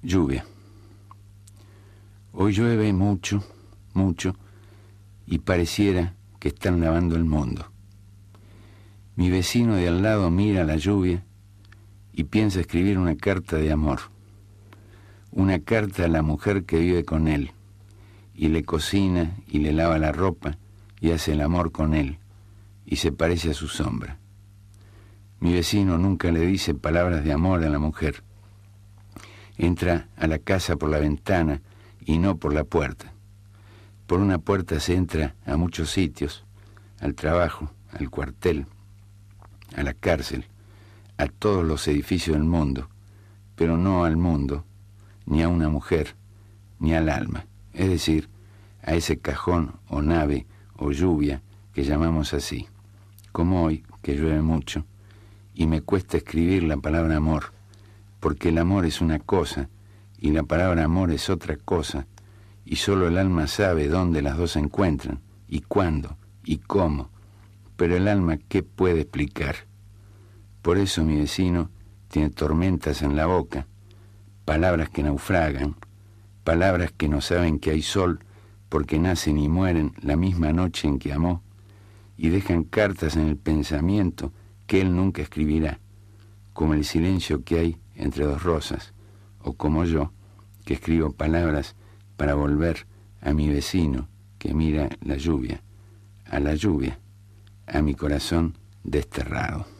Lluvia. Hoy llueve mucho, mucho, y pareciera que están lavando el mundo. Mi vecino de al lado mira la lluvia y piensa escribir una carta de amor. Una carta a la mujer que vive con él y le cocina y le lava la ropa y hace el amor con él y se parece a su sombra. Mi vecino nunca le dice palabras de amor a la mujer entra a la casa por la ventana y no por la puerta. Por una puerta se entra a muchos sitios, al trabajo, al cuartel, a la cárcel, a todos los edificios del mundo, pero no al mundo, ni a una mujer, ni al alma, es decir, a ese cajón o nave o lluvia que llamamos así, como hoy, que llueve mucho, y me cuesta escribir la palabra amor porque el amor es una cosa y la palabra amor es otra cosa, y solo el alma sabe dónde las dos se encuentran, y cuándo, y cómo, pero el alma qué puede explicar. Por eso mi vecino tiene tormentas en la boca, palabras que naufragan, palabras que no saben que hay sol, porque nacen y mueren la misma noche en que amó, y dejan cartas en el pensamiento que él nunca escribirá como el silencio que hay entre dos rosas, o como yo, que escribo palabras para volver a mi vecino que mira la lluvia, a la lluvia, a mi corazón desterrado.